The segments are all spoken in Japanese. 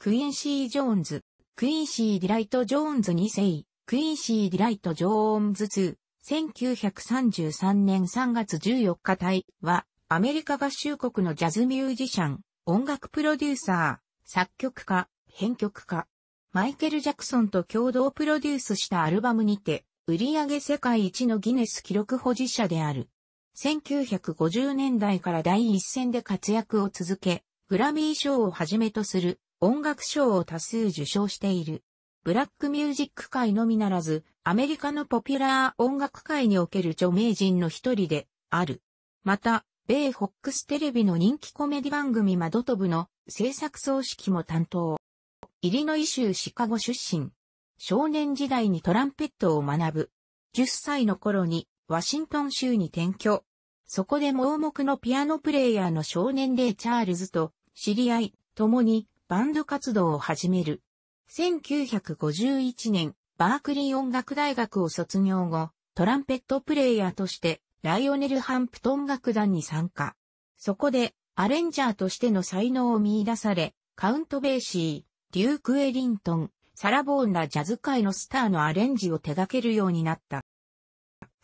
クインシー・ジョーンズ、クインシー・ディライト・ジョーンズ2世、クインシー・ディライト・ジョーンズ2、1933年3月14日隊は、アメリカ合衆国のジャズミュージシャン、音楽プロデューサー、作曲家、編曲家、マイケル・ジャクソンと共同プロデュースしたアルバムにて、売上世界一のギネス記録保持者である。1950年代から第一線で活躍を続け、グラミー賞をはじめとする音楽賞を多数受賞している。ブラックミュージック界のみならず、アメリカのポピュラー音楽界における著名人の一人である。また、米フォックステレビの人気コメディ番組マドトブの制作総指揮も担当。イリノイ州シカゴ出身。少年時代にトランペットを学ぶ。10歳の頃にワシントン州に転居。そこで盲目のピアノプレイヤーの少年レイ・チャールズと知り合い、共にバンド活動を始める。1951年、バークリー音楽大学を卒業後、トランペットプレイヤーとして、ライオネル・ハンプトン楽団に参加。そこで、アレンジャーとしての才能を見出され、カウント・ベーシー、デューク・エリントン、サラボーンらジャズ界のスターのアレンジを手掛けるようになった。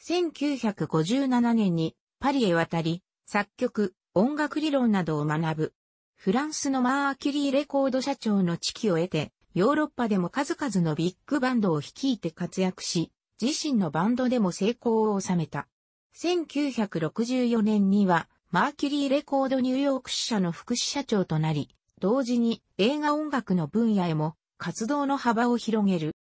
1957年にパリへ渡り、作曲、音楽理論などを学ぶ。フランスのマーキュリーレコード社長の地位を得て、ヨーロッパでも数々のビッグバンドを率いて活躍し、自身のバンドでも成功を収めた。1964年には、マーキュリーレコードニューヨーク支社の副支社長となり、同時に映画音楽の分野へも活動の幅を広げる。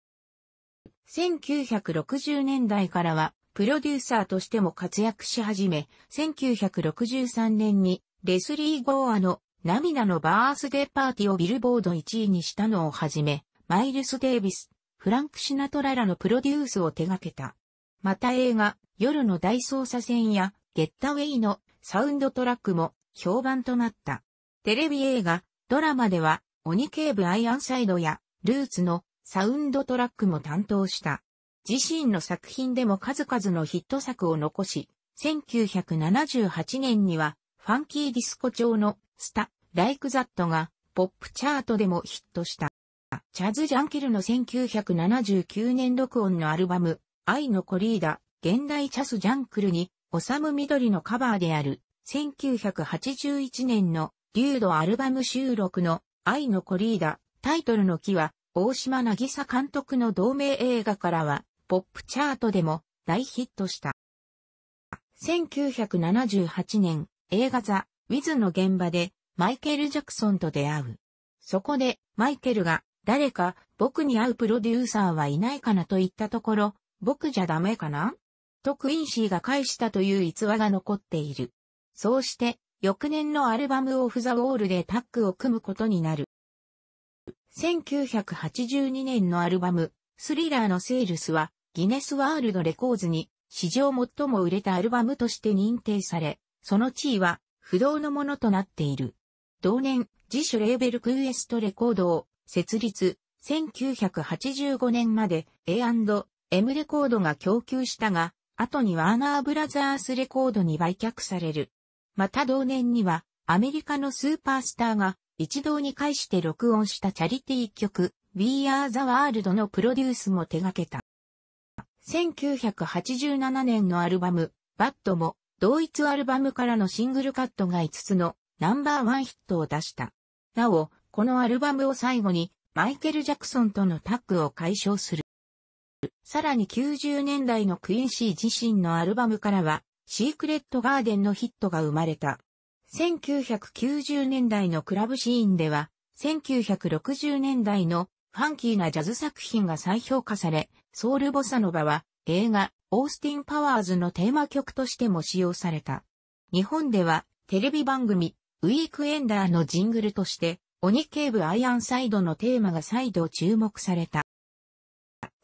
1960年代からはプロデューサーとしても活躍し始め、1963年にレスリー・ゴーアの涙のバースデーパーティーをビルボード1位にしたのをはじめ、マイルス・デイビス、フランク・シナトラらのプロデュースを手掛けた。また映画、夜の大捜査線や、ゲッタウェイのサウンドトラックも評判となった。テレビ映画、ドラマでは、鬼警部アイアンサイドや、ルーツのサウンドトラックも担当した。自身の作品でも数々のヒット作を残し、1978年には、ファンキーディスコ調のスタ、ライクザットが、ポップチャートでもヒットした。チャズ・ジャンケルの1979年録音のアルバム、愛のコリーダ、現代チャス・ジャンクルに、オサム・緑のカバーである、1981年の、リュードアルバム収録の、愛のコリーダ、タイトルの木は、大島渚監督の同名映画からは、ポップチャートでも大ヒットした。1978年、映画ザ・ウィズの現場でマイケル・ジャクソンと出会う。そこで、マイケルが、誰か僕に会うプロデューサーはいないかなと言ったところ、僕じゃダメかなとクインシーが返したという逸話が残っている。そうして、翌年のアルバムオフザウォールでタッグを組むことになる。1982年のアルバム、スリラーのセールスは、ギネスワールドレコーズに、史上最も売れたアルバムとして認定され、その地位は、不動のものとなっている。同年、自主レーベルクエストレコードを設立、1985年まで A&M レコードが供給したが、後にワーナーブラザースレコードに売却される。また同年には、アメリカのスーパースターが一堂に会して録音したチャリティー曲、We Are the World のプロデュースも手掛けた。1987年のアルバム、バットも同一アルバムからのシングルカットが5つのナンバーワンヒットを出した。なお、このアルバムを最後にマイケル・ジャクソンとのタッグを解消する。さらに90年代のクインシー自身のアルバムからは、シークレット・ガーデンのヒットが生まれた。1990年代のクラブシーンでは、1960年代のファンキーなジャズ作品が再評価され、ソウルボサノバは映画、オースティン・パワーズのテーマ曲としても使用された。日本では、テレビ番組、ウィークエンダーのジングルとして、鬼警部アイアンサイドのテーマが再度注目された。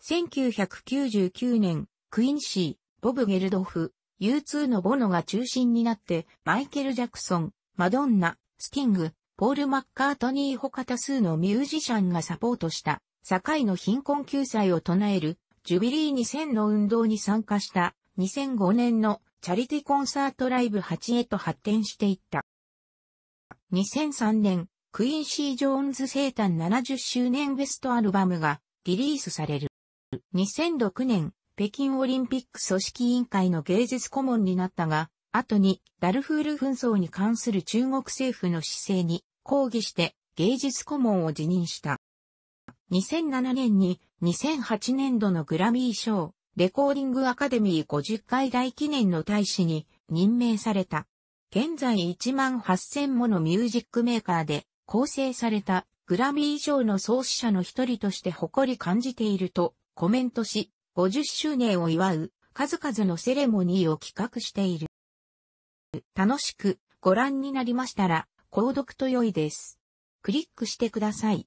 1999年、クインシー、ボブ・ゲルドフ、U2 のボノが中心になって、マイケル・ジャクソン、マドンナ、スティング、ポール・マッカートニー他多数のミュージシャンがサポートした、境の貧困救済を唱えるジュビリー2000の運動に参加した2005年のチャリティコンサートライブ8へと発展していった。2003年、クインシー・ジョーンズ生誕70周年ベストアルバムがリリースされる。2006年、北京オリンピック組織委員会の芸術顧問になったが、後にダルフール紛争に関する中国政府の姿勢に抗議して芸術顧問を辞任した。2007年に2008年度のグラミー賞、レコーディングアカデミー50回大記念の大使に任命された。現在1万8000ものミュージックメーカーで構成されたグラミー賞の創始者の一人として誇り感じているとコメントし、50周年を祝う数々のセレモニーを企画している。楽しくご覧になりましたら、購読と良いです。クリックしてください。